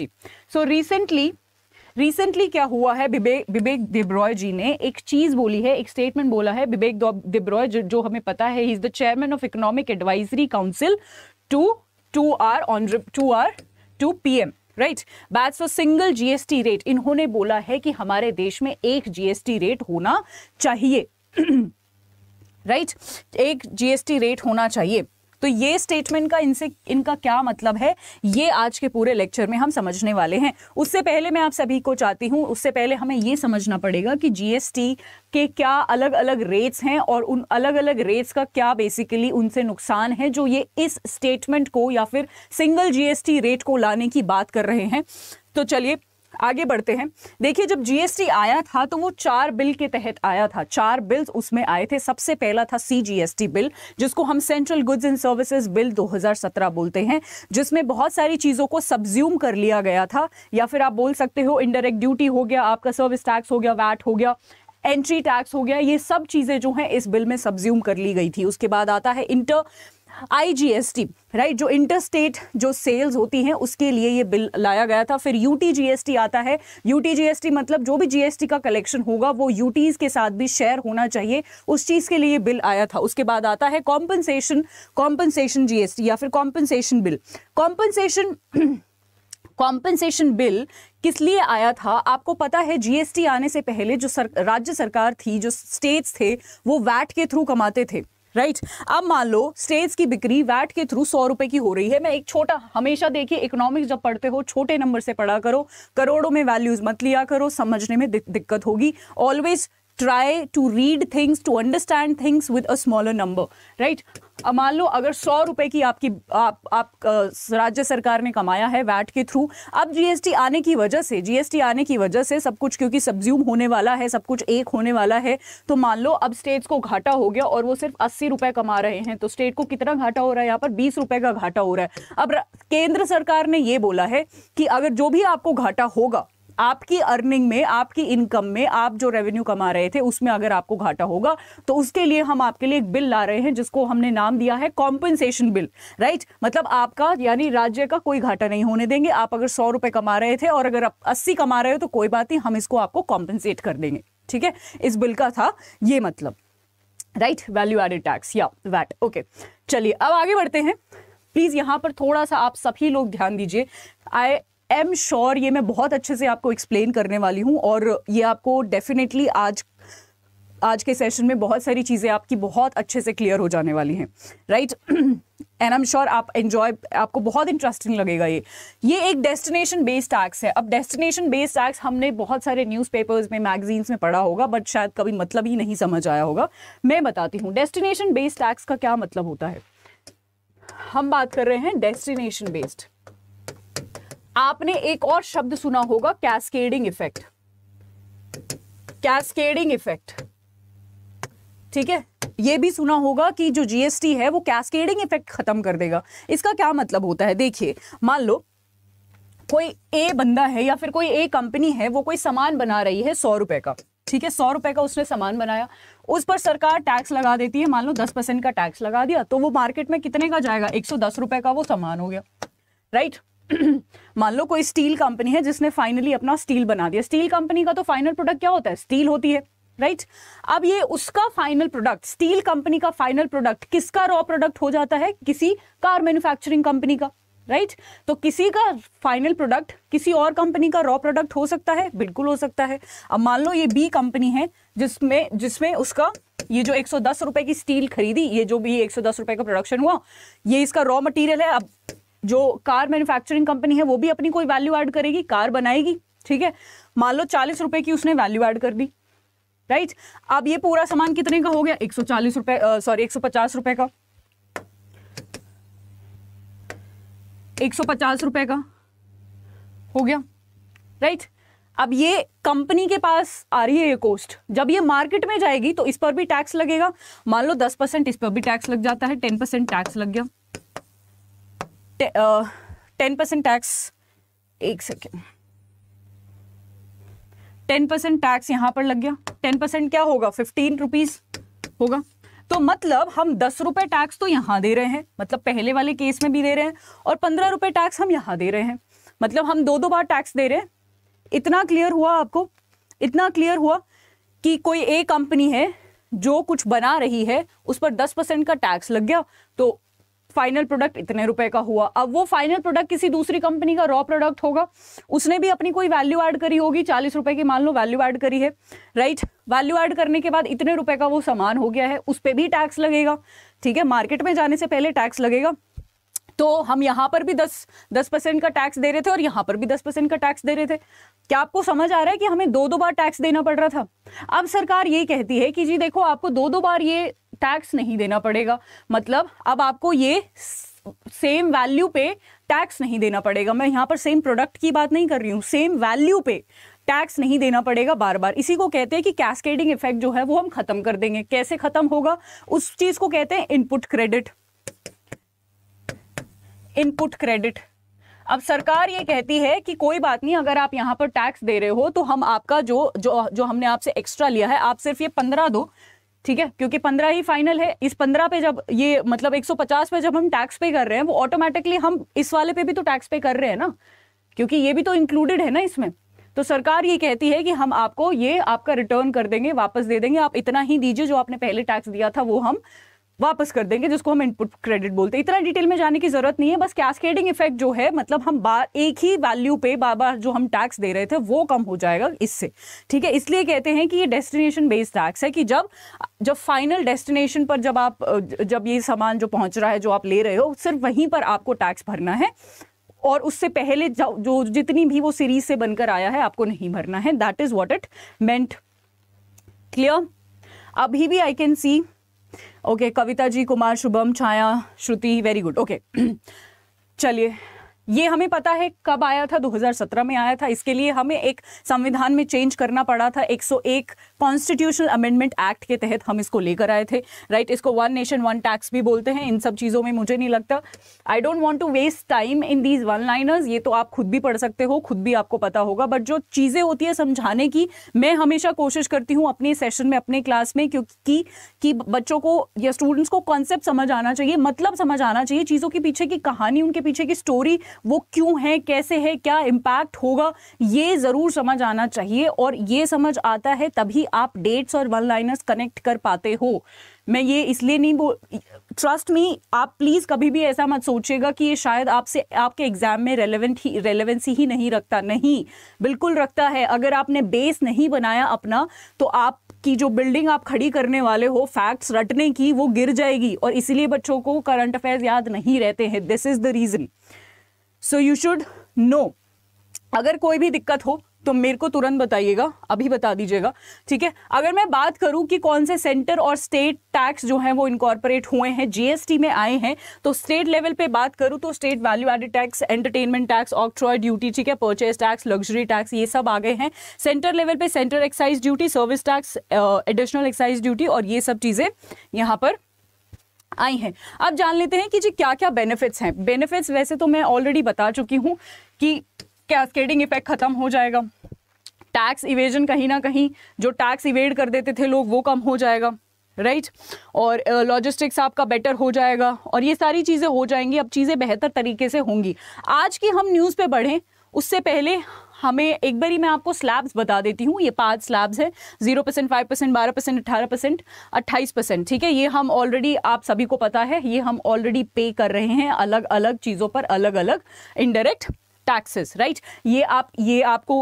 जी so recently recently क्या हुआ है विवेक विवेक देब्रॉय जी ने एक चीज़ बोली है एक स्टेटमेंट बोला है विवेक देब्रॉय जो, जो हमें पता है he is the chairman of economic advisory council to to are on to are to P M right bats for single GST rate इन्होंने बोला है कि हमारे देश में एक जीएसटी रेट होना चाहिए राइट right? एक जीएसटी रेट होना चाहिए तो ये स्टेटमेंट का इनसे इनका क्या मतलब है ये आज के पूरे लेक्चर में हम समझने वाले हैं उससे पहले मैं आप सभी को चाहती हूँ उससे पहले हमें ये समझना पड़ेगा कि जीएसटी के क्या अलग अलग रेट्स हैं और उन अलग अलग रेट्स का क्या बेसिकली उनसे नुकसान है जो ये इस स्टेटमेंट को या फिर सिंगल जीएसटी रेट को लाने की बात कर रहे हैं तो चलिए आगे बढ़ते हैं देखिए जब जीएसटी आया था तो वो चार बिल के तहत आया था चार बिल्स उसमें आए थे सबसे पहला था सीजीएसटी बिल जिसको हम central goods and services bill 2017 बोलते हैं जिसमें बहुत सारी चीज़ों को सब्ज्यूम कर लिया गया था या फिर आप बोल सकते हो इनडायरेक्ट ड्यूटी हो गया आपका सर्विस टैक्स हो गया वैट हो गया एंट्री टैक्स हो गया ये सब चीज़ें जो हैं इस बिल में सब्ज्यूम कर ली गई थी उसके बाद आता है इंटर आईजीएसटी राइट जो इंटर स्टेट जो सेल्स होती हैं उसके लिए ये बिल लाया गया था फिर जीएसटी आता है जीएसटी मतलब जो भी जीएसटी का कलेक्शन होगा वो यूटीज के साथ भी शेयर होना चाहिए उस चीज़ के लिए बिल आया था उसके बाद आता है कॉम्पनसेशन कॉम्पनसेशन जीएसटी या फिर compensation bill compensation compensation bill किस लिए आया था आपको पता है जीएसटी आने से पहले जो सर, राज्य सरकार थी जो स्टेट्स थे वो वैट के थ्रू कमाते थे राइट right? अब मान लो स्टेट्स की बिक्री वैट के थ्रू सौ रुपए की हो रही है मैं एक छोटा हमेशा देखिए इकोनॉमिक्स जब पढ़ते हो छोटे नंबर से पढ़ा करो करोड़ों में वैल्यूज मत लिया करो समझने में दिक्कत होगी always try to read things to understand things with a smaller number right अब मान लो अगर सौ रुपए की आपकी आप आप राज्य सरकार ने कमाया है वैट के थ्रू अब जीएसटी आने की वजह से जीएसटी आने की वजह से सब कुछ क्योंकि सब्ज्यूम होने वाला है सब कुछ एक होने वाला है तो मान लो अब स्टेट्स को घाटा हो गया और वो सिर्फ अस्सी रुपए कमा रहे हैं तो स्टेट को कितना घाटा हो रहा है यहाँ पर बीस रुपए का घाटा हो रहा है अब केंद्र सरकार ने ये बोला है कि अगर जो भी आपको घाटा होगा आपकी अर्निंग में आपकी इनकम में आप जो रेवेन्यू कमा रहे थे उसमें अगर आपको घाटा होगा तो उसके लिए हम आपके लिए एक बिल ला रहे हैं जिसको हमने नाम दिया है कॉम्पनसेशन बिल राइट मतलब आपका यानी राज्य का कोई घाटा नहीं होने देंगे आप अगर सौ रुपए कमा रहे थे और अगर आप अस्सी कमा रहे हो तो कोई बात नहीं हम इसको आपको कॉम्पनसेट कर देंगे ठीक है इस बिल का था ये मतलब राइट वैल्यू एडेड टैक्स या वैट ओके चलिए अब आगे बढ़ते हैं प्लीज़ यहां पर थोड़ा सा आप सभी लोग ध्यान दीजिए आई आई एम श्योर ये मैं बहुत अच्छे से आपको एक्सप्लेन करने वाली हूँ और ये आपको डेफिनेटली आज आज के सेशन में बहुत सारी चीज़ें आपकी बहुत अच्छे से क्लियर हो जाने वाली हैं right and I am sure आप एंजॉय आपको बहुत इंटरेस्टिंग लगेगा ये ये एक डेस्टिनेशन बेस्ड टैक्स है अब डेस्टिनेशन बेस्ड टैक्स हमने बहुत सारे न्यूज़पेपर्स में मैगजीन्स में पढ़ा होगा बट शायद कभी मतलब ही नहीं समझ आया होगा मैं बताती हूँ डेस्टिनेशन बेस्ड टैक्स का क्या मतलब होता है हम बात कर रहे हैं डेस्टिनेशन बेस्ड आपने एक और शब्द सुना होगा कैस्केडिंग इफेक्ट कैस्केडिंग इफेक्ट ठीक है ये भी सुना होगा कि जो जीएसटी है वो कैस्केडिंग इफेक्ट खत्म कर देगा इसका क्या मतलब होता है देखिए मान लो कोई ए बंदा है या फिर कोई ए कंपनी है वो कोई सामान बना रही है सौ रुपए का ठीक है सौ रुपए का उसने सामान बनाया उस पर सरकार टैक्स लगा देती है मान लो दस परसेंट का टैक्स लगा दिया तो वो मार्केट में कितने का जाएगा एक सौ दस रुपए का वो सामान हो गया राइट मान लो कोई स्टील कंपनी है जिसने फाइनली अपना स्टील बना दिया स्टील कंपनी का तो फाइनल प्रोडक्ट क्या होता है स्टील होती है राइट अब ये उसका फाइनल प्रोडक्ट स्टील कंपनी का फाइनल प्रोडक्ट किसका रॉ प्रोडक्ट हो जाता है किसी कार मैन्युफैक्चरिंग कंपनी का राइट right? तो किसी का फाइनल प्रोडक्ट किसी और कंपनी का रॉ प्रोडक्ट हो सकता है बिल्कुल हो सकता है अब मान लो ये बी कंपनी है जिसमें जिसमें उसका ये जो एक सौ की स्टील खरीदी ये जो भी एक सौ का प्रोडक्शन हुआ ये इसका रॉ मटेरियल है अब जो कार मैन्युफैक्चरिंग कंपनी है वो भी अपनी कोई वैल्यू ऐड करेगी कार बनाएगी ठीक है मान लो चालीस रुपए की उसने वैल्यू ऐड कर दी राइट अब ये पूरा सामान कितने का हो गया एक सौ चालीस रुपए सॉरी एक सौ पचास रुपए का एक सौ पचास रुपए का हो गया राइट अब ये कंपनी के पास आ रही है ये कॉस्ट जब ये मार्केट में जाएगी तो इस पर भी टैक्स लगेगा मान लो दस परसेंट इस पर भी टैक्स लग जाता है टेन परसेंट टैक्स लग गया टेन परसेंट टैक्स एक सेकेंड टेन परसेंट टैक्स यहां पर लग गया टेन परसेंट क्या होगा फिफ्टीन रुपीज होगा तो मतलब हम दस रुपए टैक्स तो यहां दे रहे हैं मतलब पहले वाले केस में भी दे रहे हैं और पंद्रह रुपए टैक्स हम यहां दे रहे हैं मतलब हम दो दो बार टैक्स दे रहे हैं इतना क्लियर हुआ आपको इतना क्लियर हुआ कि कोई एक कंपनी है जो कुछ बना रही है उस पर दस परसेंट का टैक्स लग गया तो फाइनल प्रोडक्ट इतने रुपए का हुआ अब वो फाइनल प्रोडक्ट किसी दूसरी कंपनी का रॉ प्रोडक्ट होगा उसने भी अपनी कोई वैल्यू ऐड करी होगी चालीस रुपए की मान लो वैल्यू ऐड करी है राइट वैल्यू ऐड करने के बाद इतने रुपए का वो सामान हो गया है उस पर भी टैक्स लगेगा ठीक है मार्केट में जाने से पहले टैक्स लगेगा तो हम यहाँ पर भी दस दस परसेंट का टैक्स दे रहे थे और यहाँ पर भी दस परसेंट का टैक्स दे रहे थे क्या आपको समझ आ रहा है कि हमें दो दो बार टैक्स देना पड़ रहा था अब सरकार ये कहती है कि जी देखो आपको दो दो बार ये टैक्स नहीं देना पड़ेगा मतलब अब आपको ये सेम वैल्यू पे टैक्स नहीं देना पड़ेगा मैं यहाँ पर सेम प्रोडक्ट की बात नहीं कर रही हूँ सेम वैल्यू पे टैक्स नहीं देना पड़ेगा बार बार इसी को कहते हैं कि कैस्केडिंग इफेक्ट जो है वो हम खत्म कर देंगे कैसे खत्म होगा उस चीज को कहते हैं इनपुट क्रेडिट इनपुट क्रेडिट अब सरकार ये कहती है कि कोई बात नहीं अगर आप यहाँ पर टैक्स दे रहे हो तो हम आपका जो जो जो हमने आपसे एक्स्ट्रा लिया है आप सिर्फ ये पंद्रह दो ठीक है क्योंकि पंद्रह ही फाइनल है इस पंद्रह पे जब ये मतलब एक सौ पचास पे जब हम टैक्स पे कर रहे हैं वो ऑटोमेटिकली हम इस वाले पे भी तो टैक्स पे कर रहे हैं ना क्योंकि ये भी तो इंक्लूडेड है ना इसमें तो सरकार ये कहती है कि हम आपको ये आपका रिटर्न कर देंगे वापस दे देंगे आप इतना ही दीजिए जो आपने पहले टैक्स दिया था वो हम वापस कर देंगे जिसको हम इनपुट क्रेडिट बोलते हैं इतना डिटेल में जाने की जरूरत नहीं है बस कैस्केडिंग इफेक्ट जो है मतलब हम बार एक ही वैल्यू पे बार बार जो हम टैक्स दे रहे थे वो कम हो जाएगा इससे ठीक है इसलिए कहते हैं कि ये डेस्टिनेशन बेस्ड टैक्स है कि जब जब फाइनल डेस्टिनेशन पर जब आप जब ये सामान जो पहुंच रहा है जो आप ले रहे हो सिर्फ वहीं पर आपको टैक्स भरना है और उससे पहले जो जितनी भी वो सीरीज से बनकर आया है आपको नहीं भरना है that is what it meant clear अभी भी I can see okay Kavita ji Kumar Shubham Chhaya Shruti very good okay चलिए ये हमें पता है कब आया था 2017 में आया था इसके लिए हमें एक संविधान में चेंज करना पड़ा था 101 कॉन्स्टिट्यूशनल अमेंडमेंट एक्ट के तहत हम इसको लेकर आए थे राइट इसको वन नेशन वन टैक्स भी बोलते हैं इन सब चीज़ों में मुझे नहीं लगता I don't want to waste time in these one liners ये तो आप खुद भी पढ़ सकते हो खुद भी आपको पता होगा बट जो चीज़ें होती है समझाने की मैं हमेशा कोशिश करती हूँ अपने सेशन में अपने क्लास में क्योंकि कि बच्चों को या स्टूडेंट्स को कॉन्सेप्ट समझ आना चाहिए मतलब समझ आना चाहिए चीज़ों के पीछे की कहानी उनके पीछे की स्टोरी वो क्यों है कैसे है क्या इम्पैक्ट होगा ये ज़रूर समझ आना चाहिए और ये समझ आता है तभी आप डेट्स और वन लाइनर्स कनेक्ट कर पाते हो मैं ये इसलिए नहीं बोल ट्रस्ट मी आप प्लीज़ कभी भी ऐसा मत सोचिएगा कि ये शायद आपसे आपके एग्ज़ाम में रेलेवेंट ही रेलेवेंसी ही नहीं रखता नहीं बिल्कुल रखता है अगर आपने बेस नहीं बनाया अपना तो आप कि जो बिल्डिंग आप खड़ी करने वाले हो फैक्ट्स रटने की वो गिर जाएगी और इसलिए बच्चों को करंट अफेयर्स याद नहीं रहते हैं this is the reason so you should know अगर कोई भी दिक्कत हो तो मेरे को तुरंत बताइएगा अभी बता दीजिएगा ठीक है अगर मैं बात करूं कि कौन से सेंटर और स्टेट टैक्स जो हैं वो इनकॉर्पोरेट हुए हैं जीएसटी में आए हैं तो स्टेट लेवल पे बात करूं तो state value added tax entertainment tax octroi duty ठीक है परचेज टैक्स लग्जरी टैक्स ये सब आ गए हैं सेंटर लेवल पे centre excise duty service tax additional excise duty और ये सब चीज़ें यहाँ पर आई हैं अब जान लेते हैं कि जी क्या क्या बेनिफिट्स हैं बेनिफिट्स वैसे तो मैं ऑलरेडी बता चुकी हूँ कि कैस्केडिंग इफेक्ट ख़त्म हो जाएगा टैक्स इवेजन कहीं ना कहीं जो टैक्स इवेड कर देते थे लोग वो कम हो जाएगा राइट right? और लॉजिस्टिक्स uh, आपका बेटर हो जाएगा और ये सारी चीज़ें हो जाएंगी अब चीज़ें बेहतर तरीके से होंगी आज की हम न्यूज़ पे बढ़ें उससे पहले हमें एक बारी मैं आपको स्लैब्स बता देती हूँ ये पांच स्लैब्स है जीरो परसेंट फाइव परसेंट बारह परसेंट अठारह परसेंट अट्ठाईस परसेंट ठीक है ये हम ऑलरेडी आप सभी को पता है ये हम ऑलरेडी पे कर रहे हैं अलग अलग चीज़ों पर अलग अलग इनडायरेक्ट टैक्सेस राइट ये आप ये आपको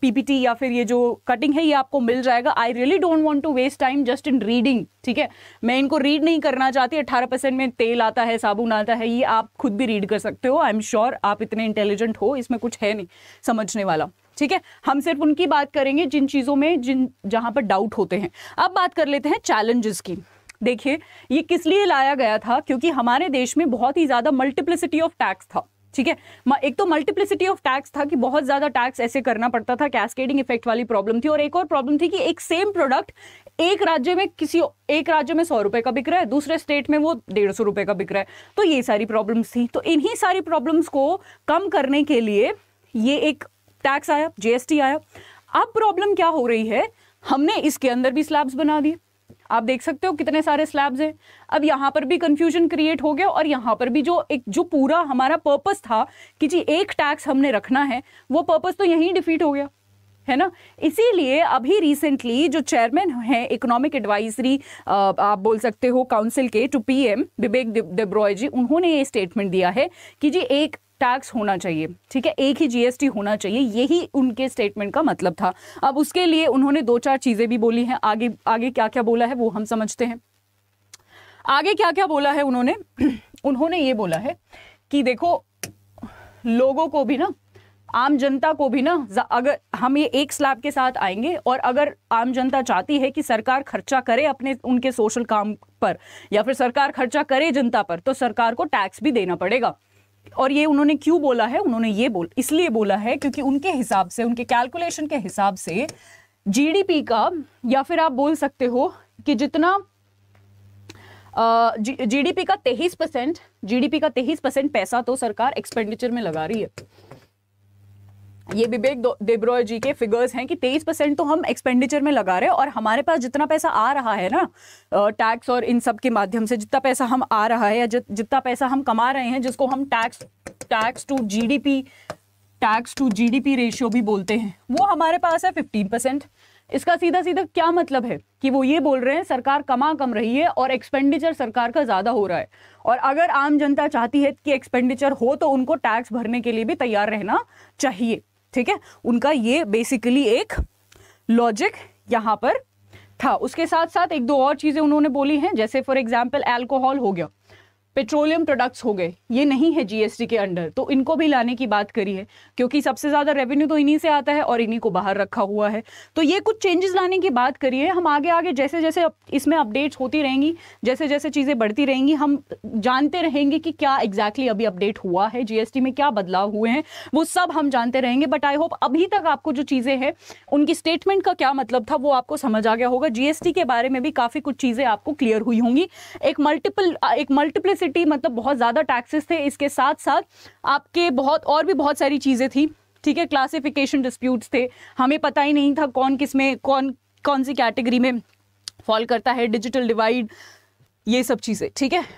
पीपीटी uh, या फिर ये जो कटिंग है ये आपको मिल जाएगा I really don't want to waste time just in reading ठीक है मैं इनको रीड नहीं करना चाहती अट्ठारह परसेंट में तेल आता है साबुन आता है ये आप खुद भी रीड कर सकते हो आई एम श्योर आप इतने इंटेलिजेंट हो इसमें कुछ है नहीं समझने वाला ठीक है हम सिर्फ उनकी बात करेंगे जिन चीज़ों में जिन जहाँ पर डाउट होते हैं अब बात कर लेते हैं चैलेंजेस की देखिए ये किस लिए लाया गया था क्योंकि हमारे देश में बहुत ही ज़्यादा मल्टीप्लिसिटी ऑफ टैक्स था ठीक है एक तो मल्टीप्लिसिटी ऑफ टैक्स था कि बहुत ज्यादा टैक्स ऐसे करना पड़ता था कैस्केडिंग इफेक्ट वाली प्रॉब्लम थी और एक और प्रॉब्लम थी कि एक सेम प्रोडक्ट एक राज्य में किसी एक राज्य में सौ रुपए का बिक रहा है दूसरे स्टेट में वो डेढ़ सौ रुपए का बिक रहा है तो ये सारी प्रॉब्लम्स थी तो इन्हीं सारी प्रॉब्लम्स को कम करने के लिए ये एक टैक्स आया जीएसटी आया अब प्रॉब्लम क्या हो रही है हमने इसके अंदर भी स्लैब्स बना दिए आप देख सकते हो कितने सारे स्लैब्स हैं अब यहाँ पर भी कन्फ्यूजन क्रिएट हो गया और यहाँ पर भी जो एक जो पूरा हमारा पर्पज़ था कि जी एक टैक्स हमने रखना है वो पर्पज़ तो यहीं डिफीट हो गया है ना इसीलिए अभी रिसेंटली जो चेयरमैन हैं इकोनॉमिक एडवाइजरी आप बोल सकते हो काउंसिल के to PM M Vivek Debroy ji उन्होंने ये स्टेटमेंट दिया है कि जी एक टैक्स होना चाहिए ठीक है एक ही जीएसटी होना चाहिए यही उनके स्टेटमेंट का मतलब था अब उसके लिए उन्होंने दो चार चीज़ें भी बोली हैं आगे आगे क्या क्या बोला है वो हम समझते हैं आगे क्या क्या बोला है उन्होंने उन्होंने ये बोला है कि देखो लोगों को भी ना आम जनता को भी ना अगर हम ये एक स्लैब के साथ आएंगे और अगर आम जनता चाहती है कि सरकार खर्चा करे अपने उनके सोशल काम पर या फिर सरकार खर्चा करे जनता पर तो सरकार को टैक्स भी देना पड़ेगा और ये उन्होंने क्यों बोला है उन्होंने ये बोल इसलिए बोला है क्योंकि उनके हिसाब से उनके कैलकुलेशन के हिसाब से जीडीपी का या फिर आप बोल सकते हो कि जितना जीडीपी का तेईस परसेंट जीडीपी का तेईस परसेंट पैसा तो सरकार एक्सपेंडिचर में लगा रही है ये विवेक देब्रॉय जी के फिगर्स हैं कि तेईस परसेंट तो हम एक्सपेंडिचर में लगा रहे हैं और हमारे पास जितना पैसा आ रहा है ना टैक्स और इन सब के माध्यम से जितना पैसा हम आ रहा है या जि, जितना पैसा हम कमा रहे हैं जिसको हम tax tax to GDP tax to GDP ratio भी बोलते हैं वो हमारे पास है फिफ्टीन परसेंट इसका सीधा सीधा क्या मतलब है कि वो ये बोल रहे हैं सरकार कमा कम रही है और एक्सपेंडिचर सरकार का ज़्यादा हो रहा है और अगर आम जनता चाहती है कि एक्सपेंडिचर हो तो उनको टैक्स भरने के लिए भी तैयार रहना चाहिए ठीक है उनका ये बेसिकली एक लॉजिक यहां पर था उसके साथ साथ एक दो और चीज़ें उन्होंने बोली हैं जैसे फॉर एग्जाम्पल एल्कोहल हो गया पेट्रोलियम प्रोडक्ट्स हो गए ये नहीं है जीएसटी के अंडर तो इनको भी लाने की बात करी है क्योंकि सबसे ज़्यादा रेवेन्यू तो इन्हीं से आता है और इन्हीं को बाहर रखा हुआ है तो ये कुछ चेंजेस लाने की बात करी है हम आगे आगे जैसे जैसे इसमें अपडेट्स होती रहेंगी जैसे जैसे चीज़ें बढ़ती रहेंगी हम जानते रहेंगे कि क्या एग्जैक्टली exactly अभी अपडेट हुआ है जीएसटी में क्या बदलाव हुए हैं वो सब हम जानते रहेंगे बट आई होप अभी तक आपको जो चीज़ें हैं उनकी स्टेटमेंट का क्या मतलब था वो आपको समझ आ गया होगा जीएसटी के बारे में भी काफ़ी कुछ चीज़ें आपको क्लियर हुई होंगी एक मल्टीपल एक मल्टीप्लिसिटी अट्रॉसिटी मतलब बहुत ज़्यादा टैक्सेस थे इसके साथ साथ आपके बहुत और भी बहुत सारी चीज़ें थी ठीक है क्लासिफिकेशन डिस्प्यूट्स थे हमें पता ही नहीं था कौन किस में कौन कौन सी कैटेगरी में फॉल करता है डिजिटल डिवाइड ये सब चीज़ें ठीक है